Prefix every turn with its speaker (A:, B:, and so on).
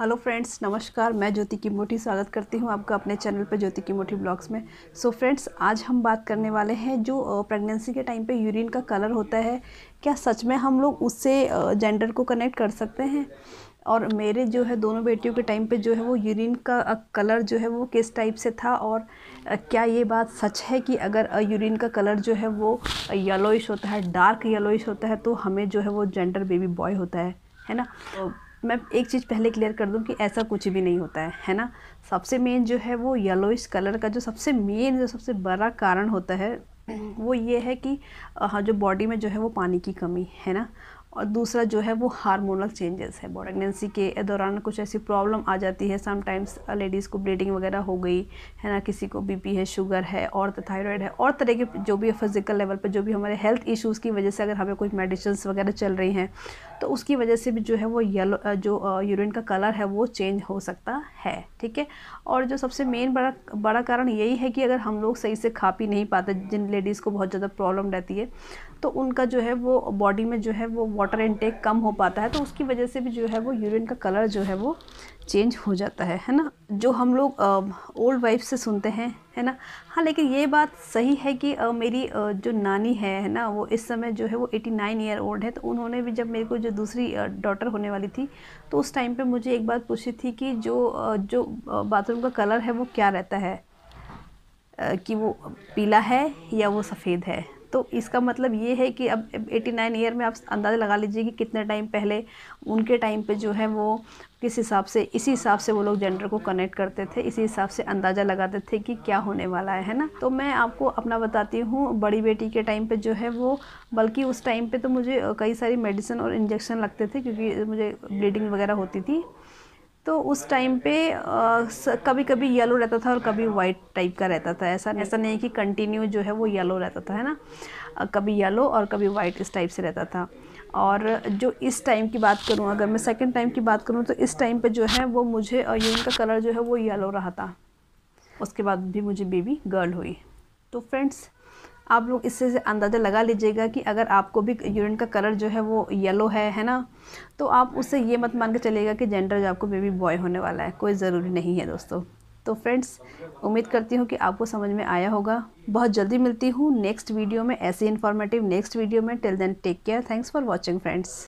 A: hello friends नमस्कार मैं ज्योति की मोटी स्वागत करती हूं आपका अपने चैनल पर ज्योति की मोटी ब्लॉग्स में सो so फ्रेंड्स आज हम बात करने वाले हैं जो प्रेगनेंसी के टाइम पे यूरिन का कलर होता है क्या सच में हम लोग उससे जेंडर को कनेक्ट कर सकते हैं और मेरे जो है दोनों बेटियों के टाइम पे जो है वो यूरिन का कलर जो है वो किस टाइप से था और क्या ये बात सच है कि अगर यूरिन का कलर जो है वो येलोइश होता है डार्क येलोइश होता है तो हमें जो है वो जेंडर बेबी बॉय होता है है ना तो मैं एक चीज़ पहले क्लियर कर दूं कि ऐसा कुछ भी नहीं होता है है ना सबसे मेन जो है वो येलोइश कलर का जो सबसे मेन जो सबसे बड़ा कारण होता है वो ये है कि हाँ जो बॉडी में जो है वो पानी की कमी है ना और दूसरा जो है वो हार्मोनल चेंजेस है प्रेगनेंसी के दौरान कुछ ऐसी प्रॉब्लम आ जाती है समटाइम्स लेडीज़ को ब्लीडिंग वगैरह हो गई है ना किसी को बीपी है शुगर है और थायराइड है और तरह के जो भी फिज़िकल लेवल पर जो भी हमारे हेल्थ इश्यूज़ की वजह से अगर हमें कोई मेडिसिन वगैरह चल रही हैं तो उसकी वजह से भी जो है वो येलो जो यूरिन का कलर है वो चेंज हो सकता है ठीक है और जो सबसे मेन बड़ा बड़ा कारण यही है कि अगर हम लोग सही से खा पी नहीं पाते जिन लेडीज़ को बहुत ज़्यादा प्रॉब्लम रहती है तो उनका जो है वो बॉडी में जो है वो वाटर इनटेक कम हो पाता है तो उसकी वजह से भी जो है वो यूरिन का कलर जो है वो चेंज हो जाता है है ना जो हम लोग ओल्ड वाइफ से सुनते हैं है ना हाँ लेकिन ये बात सही है कि आ, मेरी आ, जो नानी है है ना वो इस समय जो है वो 89 नाइन ईयर ओल्ड है तो उन्होंने भी जब मेरे को जो दूसरी डॉटर होने वाली थी तो उस टाइम पे मुझे एक बात पूछी थी कि जो आ, जो बाथरूम का कलर है वो क्या रहता है कि वो पीला है या वो सफ़ेद है तो इसका मतलब ये है कि अब 89 ईयर में आप अंदाज़ा लगा लीजिए कि कितने टाइम पहले उनके टाइम पे जो है वो किस हिसाब से इसी हिसाब से वो लोग जेंडर को कनेक्ट करते थे इसी हिसाब से अंदाज़ा लगाते थे कि क्या होने वाला है है ना तो मैं आपको अपना बताती हूँ बड़ी बेटी के टाइम पे जो है वो बल्कि उस टाइम पे तो मुझे कई सारी मेडिसिन और इंजेक्शन लगते थे क्योंकि मुझे ब्लीडिंग वगैरह होती थी तो उस टाइम पे आ, कभी कभी येलो रहता था और कभी वाइट टाइप का रहता था ऐसा ऐसा नहीं कि कंटिन्यू जो है वो येलो रहता था है ना कभी येलो और कभी वाइट इस टाइप से रहता था और जो इस टाइम की बात करूँ अगर मैं सेकेंड टाइम की बात करूँ तो इस टाइम पर जो है वो मुझे और यून का कलर जो है वो येलो रहा था उसके बाद भी मुझे बेबी गर्ल हुई तो फ्रेंड्स आप लोग इससे से अंदाज़ा लगा लीजिएगा कि अगर आपको भी यूरिन का कलर जो है वो येलो है है ना तो आप उससे ये मत मान के चलेगा कि जेंडर जो आपको बेबी बॉय होने वाला है कोई ज़रूरी नहीं है दोस्तों तो फ्रेंड्स उम्मीद करती हूँ कि आपको समझ में आया होगा बहुत जल्दी मिलती हूँ नेक्स्ट वीडियो में ऐसे इन्फॉर्मेटिव नेक्स्ट वीडियो में till then take care thanks for watching friends